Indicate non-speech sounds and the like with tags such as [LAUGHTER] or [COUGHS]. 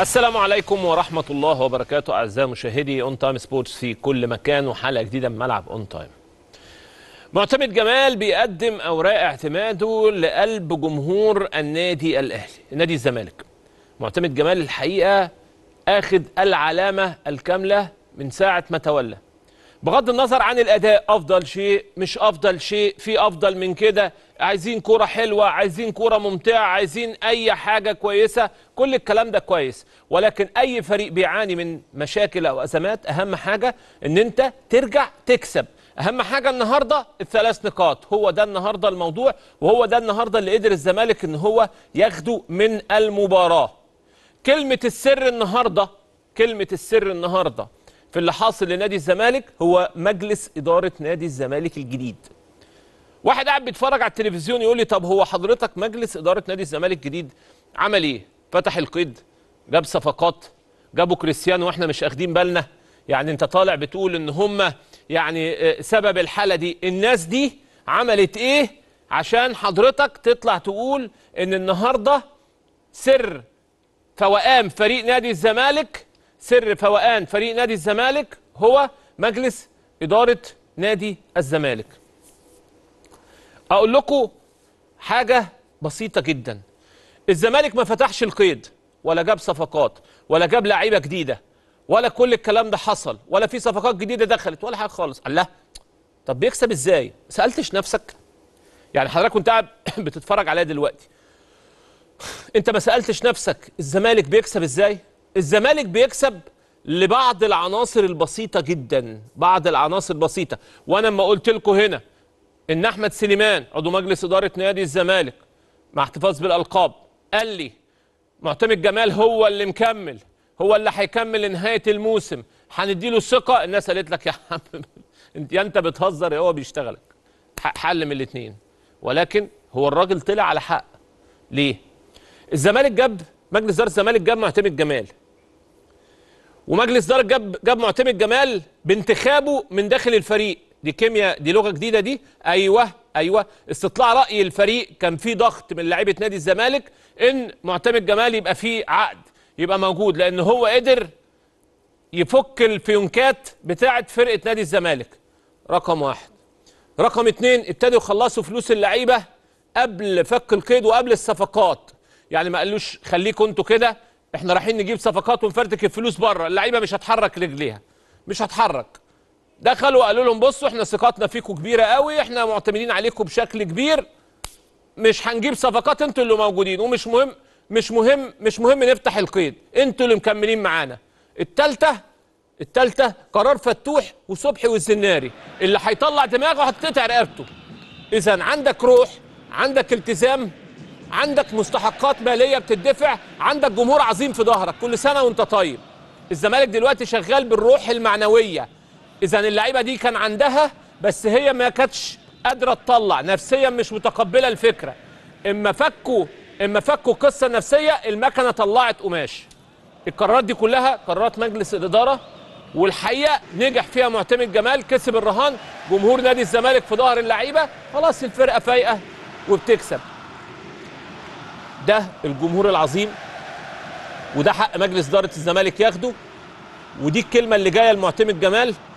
السلام عليكم ورحمة الله وبركاته أعزائي مشاهدي أون تايم سبورتس في كل مكان وحلقة جديدة من ملعب أون تايم. معتمد جمال بيقدم أوراق اعتماده لقلب جمهور النادي الأهلي، نادي الزمالك. معتمد جمال الحقيقة أخذ العلامة الكاملة من ساعة ما تولى. بغض النظر عن الاداء افضل شيء مش افضل شيء في افضل من كده عايزين كوره حلوه عايزين كوره ممتعه عايزين اي حاجه كويسه كل الكلام ده كويس ولكن اي فريق بيعاني من مشاكل او ازمات اهم حاجه ان انت ترجع تكسب اهم حاجه النهارده الثلاث نقاط هو ده النهارده الموضوع وهو ده النهارده اللي قدر الزمالك ان هو ياخده من المباراه كلمه السر النهارده كلمه السر النهارده في اللي حاصل لنادي الزمالك هو مجلس إدارة نادي الزمالك الجديد واحد قاعد بيتفرج على التلفزيون يقول لي طب هو حضرتك مجلس إدارة نادي الزمالك الجديد عمل إيه؟ فتح القيد جاب صفقات جابوا كريستيانو واحنا مش اخدين بالنا يعني انت طالع بتقول ان هم يعني آه، سبب الحاله دي الناس دي عملت ايه عشان حضرتك تطلع تقول ان النهارده سر فوقام فريق نادي الزمالك سر فوقان فريق نادي الزمالك هو مجلس إدارة نادي الزمالك أقول لكم حاجة بسيطة جدا الزمالك ما فتحش القيد ولا جاب صفقات ولا جاب لعيبة جديدة ولا كل الكلام ده حصل ولا في صفقات جديدة دخلت ولا حاجة خالص قال الله طب بيكسب ازاي سألتش نفسك يعني حضرتك كنت قاعد [COUGHS] بتتفرج عليا دلوقتي انت ما سألتش نفسك الزمالك بيكسب ازاي الزمالك بيكسب لبعض العناصر البسيطة جدا بعض العناصر البسيطة وأنا لما قلت لكم هنا إن أحمد سليمان عضو مجلس إدارة نادي الزمالك مع احتفاظ بالألقاب قال لي معتمد جمال هو اللي مكمل هو اللي هيكمل لنهاية الموسم هنديله ثقة الناس قالت لك يا عم [LAUGHS] انت يا انت بتهزر يا هو بيشتغلك حل من الاثنين ولكن هو الراجل طلع على حق ليه الزمالك جاب مجلس اداره الزمالك جاب معتمد جمال ومجلس دار جاب جاب معتمد جمال بانتخابه من داخل الفريق دي كيمياء دي لغه جديده دي ايوه ايوه استطلاع راي الفريق كان فيه ضغط من لعيبه نادي الزمالك ان معتمد جمال يبقى فيه عقد يبقى موجود لان هو قدر يفك الفيونكات بتاعه فرقه نادي الزمالك رقم واحد رقم اتنين ابتدوا يخلصوا فلوس اللعيبه قبل فك القيد وقبل الصفقات يعني ما قالوش خليكوا انتوا كده احنا رايحين نجيب صفقات ونفرتك الفلوس بره اللعيبه مش هتحرك رجليها مش هتحرك دخلوا قالوا لهم بصوا احنا ثقتنا فيكم كبيره قوي احنا معتمدين عليكم بشكل كبير مش هنجيب صفقات انتوا اللي موجودين ومش مهم مش مهم مش مهم نفتح القيد انتوا اللي مكملين معانا الثالثه الثالثه قرار فتوح وصبحي والزناري اللي هيطلع دماغه هتقطع رقبته اذا عندك روح عندك التزام عندك مستحقات ماليه بتدفع عندك جمهور عظيم في ظهرك كل سنه وانت طيب الزمالك دلوقتي شغال بالروح المعنويه اذا اللعيبه دي كان عندها بس هي ما كانتش قادره تطلع نفسيا مش متقبله الفكره اما فكوا اما فكوا قصه نفسيه المكنه طلعت قماش القرارات دي كلها قرارات مجلس الاداره والحقيقه نجح فيها معتمد جمال كسب الرهان جمهور نادي الزمالك في ظهر اللعيبه خلاص الفرقه فايقه وبتكسب ده الجمهور العظيم وده حق مجلس إدارة الزمالك ياخده ودي الكلمة اللي جاية لمعتمد جمال